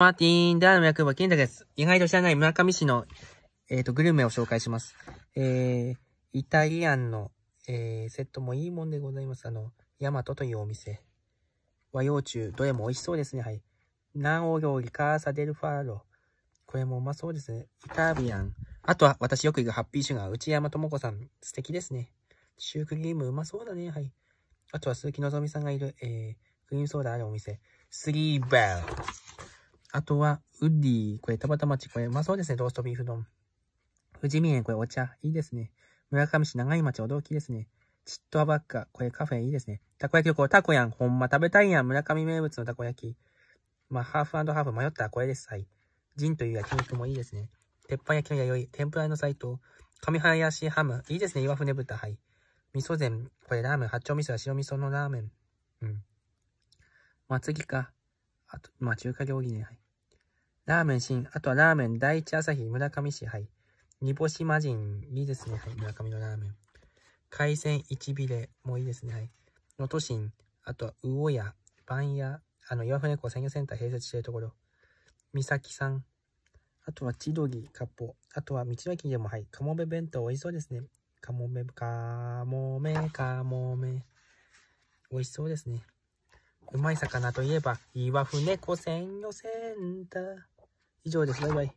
マーティン、ダーの役場健太です。意外と知らない村上市の、えっ、ー、と、グルメを紹介します。えー、イタリアンの、えー、セットもいいもんでございます。あの、ヤマトというお店。和洋中、どれも美味しそうですね。はい。南欧料理、カーサデルファーロ。これもうまそうですね。イタリアン。あとは、私よく行くハッピーシュガー、内山智子さん。素敵ですね。シュークリームうまそうだね。はい。あとは、鈴木のぞみさんがいる、えー、クリームソーダあるお店。スリーベル。あとは、ウッディ。これ、田タ町。これ、うまあ、そうですね。ローストビーフ丼。富士見園。これ、お茶。いいですね。村上市長井町。驚きですね。ちっとはばっか。これ、カフェ。いいですね。たこ焼き旅行。たこやん。ほんま食べたいやん。村上名物のたこ焼き。まあ、ハーフハーフ。迷ったらこれです。はい。ジンという焼肉もいいですね。鉄板焼きの弥生。天ぷらのサイト。上林ハム。いいですね。岩船豚。はい。味噌膳。これ、ラーメン。八丁味噌や白味噌のラーメン。うん。まあ、次か。あと、まあ、中華料理ね。はい。ラーメン新、あとはラーメン第一朝日、村上市、はい。煮干し魔人、いいですね、はい、村上のラーメン。海鮮一ビレ、もういいですね、はい。能登新、あとは魚屋、番屋、あの、岩船港鮮魚センター併設しているところ。三崎さん、あとは千鳥、かっぽ、あとは道の駅でも、はい、かもめ弁当、美味しそうですね。かもめ、かもめ、かもめ。美味しそうですね。うまい魚といえば、岩船湖鮮魚センター。以上です。バイバイ。